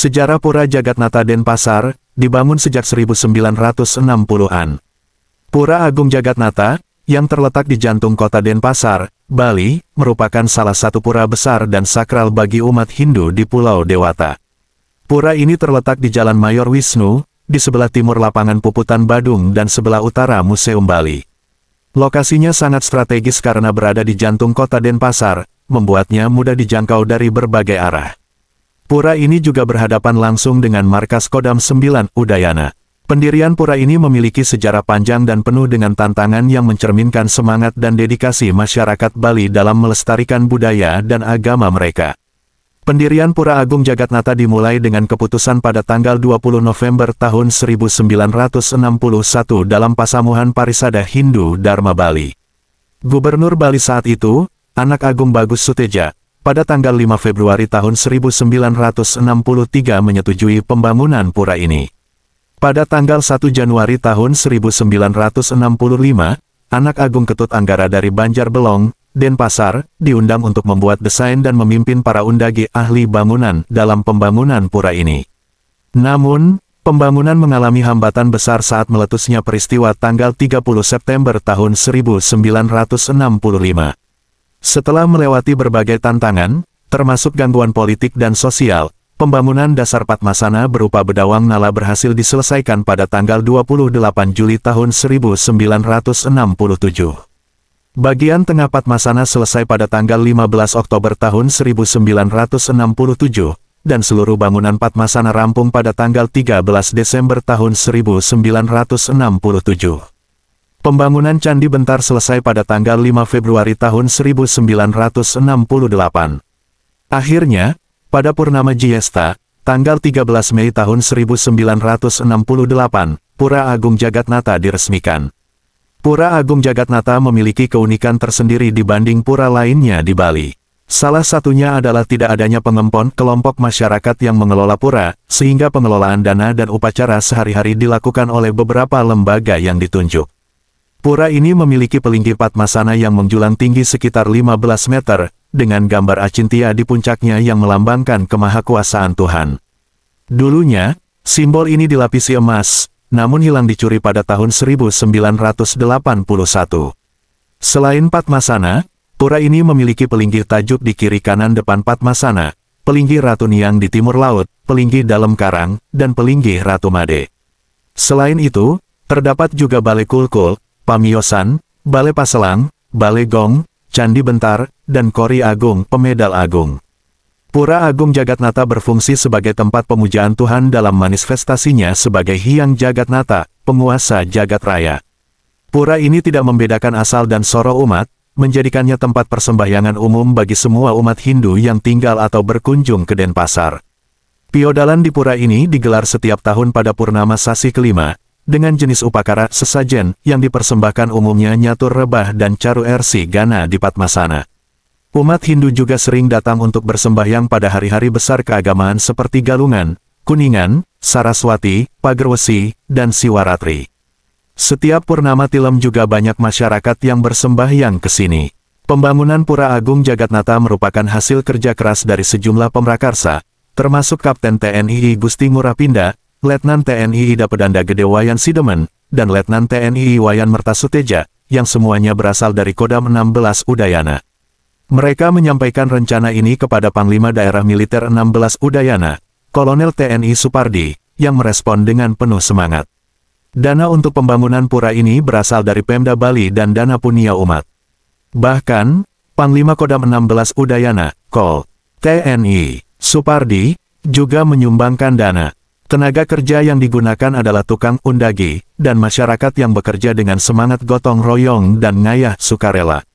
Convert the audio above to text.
Sejarah Pura Jagatnata Denpasar, dibangun sejak 1960-an. Pura Agung Jagatnata, yang terletak di jantung kota Denpasar, Bali, merupakan salah satu pura besar dan sakral bagi umat Hindu di Pulau Dewata. Pura ini terletak di Jalan Mayor Wisnu, di sebelah timur lapangan Puputan Badung dan sebelah utara Museum Bali. Lokasinya sangat strategis karena berada di jantung kota Denpasar, membuatnya mudah dijangkau dari berbagai arah. Pura ini juga berhadapan langsung dengan markas Kodam 9 Udayana. Pendirian pura ini memiliki sejarah panjang dan penuh dengan tantangan yang mencerminkan semangat dan dedikasi masyarakat Bali dalam melestarikan budaya dan agama mereka. Pendirian Pura Agung Jagatnata dimulai dengan keputusan pada tanggal 20 November tahun 1961 dalam Pasamuhan Parisada Hindu Dharma Bali. Gubernur Bali saat itu, anak Agung Bagus Suteja, pada tanggal 5 Februari tahun 1963 menyetujui pembangunan pura ini. Pada tanggal 1 Januari tahun 1965, anak Agung Ketut Anggara dari Banjar Belong, Denpasar, diundang untuk membuat desain dan memimpin para undagi ahli bangunan dalam pembangunan pura ini. Namun, Pembangunan mengalami hambatan besar saat meletusnya peristiwa tanggal 30 September tahun 1965. Setelah melewati berbagai tantangan, termasuk gangguan politik dan sosial, pembangunan dasar Patmasana berupa Bedawang Nala berhasil diselesaikan pada tanggal 28 Juli tahun 1967. Bagian tengah Patmasana selesai pada tanggal 15 Oktober tahun 1967, dan seluruh bangunan Patmasana rampung pada tanggal 13 Desember tahun 1967. Pembangunan candi bentar selesai pada tanggal 5 Februari tahun 1968. Akhirnya, pada Purnama Jiesta, tanggal 13 Mei tahun 1968, Pura Agung Jagatnata diresmikan. Pura Agung Jagatnata memiliki keunikan tersendiri dibanding pura lainnya di Bali. Salah satunya adalah tidak adanya pengempon kelompok masyarakat yang mengelola pura, sehingga pengelolaan dana dan upacara sehari-hari dilakukan oleh beberapa lembaga yang ditunjuk. Pura ini memiliki pelinggi Padmasana yang menjulang tinggi sekitar 15 meter, dengan gambar Acintia di puncaknya yang melambangkan kemahakuasaan Tuhan. Dulunya, simbol ini dilapisi emas, namun hilang dicuri pada tahun 1981. Selain Padmasana, pura ini memiliki pelinggi tajuk di kiri kanan depan Padmasana, pelinggi Ratu Niang di timur laut, pelinggi dalam karang, dan pelinggi Ratu Made. Selain itu, terdapat juga balai kulkul, -kul, Pamiosan, Balai Paselang, Balai Gong, Candi Bentar, dan Kori Agung Pemedal Agung. Pura Agung Jagatnata berfungsi sebagai tempat pemujaan Tuhan dalam manifestasinya sebagai Hyang Jagatnata, penguasa jagat raya. Pura ini tidak membedakan asal dan soro umat, menjadikannya tempat persembahyangan umum bagi semua umat Hindu yang tinggal atau berkunjung ke Denpasar. Piodalan di pura ini digelar setiap tahun pada Purnama Sasi kelima, dengan jenis upakara sesajen yang dipersembahkan umumnya nyatur rebah dan caru ersi gana di Patmasana. Umat Hindu juga sering datang untuk bersembahyang pada hari-hari besar keagamaan seperti Galungan, Kuningan, Saraswati, Pagerwesi, dan Siwaratri. Setiap purnama tilam juga banyak masyarakat yang bersembahyang ke sini. Pembangunan Pura Agung Jagatnata merupakan hasil kerja keras dari sejumlah pemrakarsa, termasuk Kapten TNI Gusti Pindah, Letnan TNI Ida Pedanda Gede Wayan Sidemen, dan Letnan TNI Wayan Merta Suteja, yang semuanya berasal dari Kodam 16 Udayana. Mereka menyampaikan rencana ini kepada Panglima Daerah Militer 16 Udayana, Kolonel TNI Supardi, yang merespon dengan penuh semangat. Dana untuk pembangunan pura ini berasal dari Pemda Bali dan dana punia umat. Bahkan, Panglima Kodam 16 Udayana, Kol, TNI, Supardi, juga menyumbangkan dana. Tenaga kerja yang digunakan adalah tukang undagi, dan masyarakat yang bekerja dengan semangat gotong royong dan ngayah sukarela.